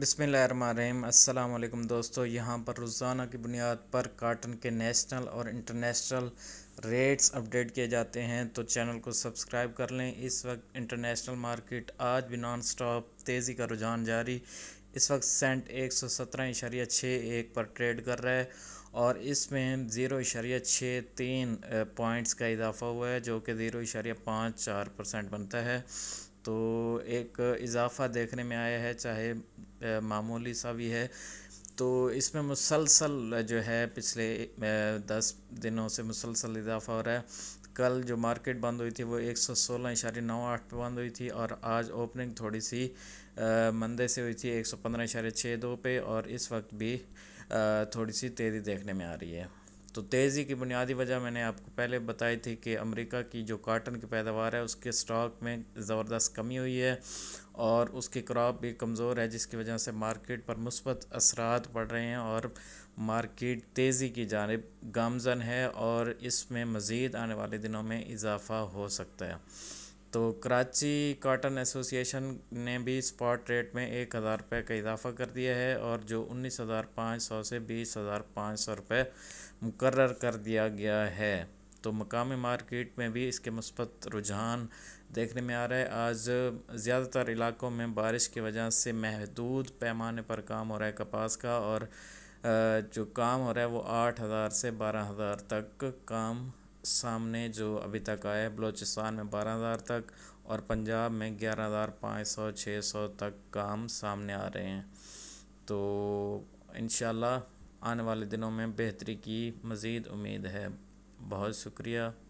बिसमीम अल्लाम दोस्तों यहाँ पर रोज़ाना की बुनियाद पर काटन के नेशनल और इंटरनेशनल रेट्स अपडेट किए जाते हैं तो चैनल को सब्सक्राइब कर लें इस वक्त इंटरनेशनल मार्केट आज भी नॉन स्टॉप तेज़ी का रुझान जारी इस वक्त सेंट एक सौ सत्रह इशारिया छः एक पर ट्रेड कर रहा है और इसमें ज़ीरो इशारिया छः तीन पॉइंट्स का इजाफा हुआ है जो कि ज़ीरो इशारिया पाँच चार परसेंट बनता है तो एक इजाफा देखने में आया है चाहे मामूली सा भी है तो इसमें मुसलसल जो है पिछले दस दिनों से मुसलसल इजाफा हो रहा है कल जो मार्केट बंद हुई थी वो एक सौ सोलह इशारे नौ आठ पर बंद हुई थी और आज ओपनिंग थोड़ी सी मंदे से हुई थी एक सौ पंद्रह इशारे छः दो पे और इस वक्त भी थोड़ी सी तेज़ी देखने में आ रही है तो तेज़ी की बुनियादी वजह मैंने आपको पहले बताई थी कि अमेरिका की जो काटन की पैदावार है उसके स्टॉक में ज़बरदस्त कमी हुई है और उसकी क्रॉप भी कमज़ोर है जिसकी वजह से मार्केट पर मुस्बत असरात पड़ रहे हैं और मार्केट तेज़ी की जानब गामजन है और इसमें मज़ीद आने वाले दिनों में इजाफ़ा हो सकता है तो कराची कॉटन एसोसिएशन ने भी स्पॉट रेट में एक हज़ार रुपये का इजाफा कर दिया है और जो उन्नीस हज़ार पाँच सौ से बीस हज़ार पाँच सौ रुपये मुकर कर दिया गया है तो मकामी मार्केट में भी इसके मुस्बत रुझान देखने में आ रहा है आज ज़्यादातर इलाकों में बारिश की वजह से महदूद पैमाने पर काम हो रहा है कपास का और जो काम हो रहा है वो आठ हज़ार से बारह हज़ार तक काम सामने जो अभी तक आया है बलूचिस्तान में बारह हज़ार तक और पंजाब में ग्यारह हज़ार पाँच सौ छः सौ तक काम सामने आ रहे हैं तो इन आने वाले दिनों में बेहतरी की मज़ीद उम्मीद है बहुत शुक्रिया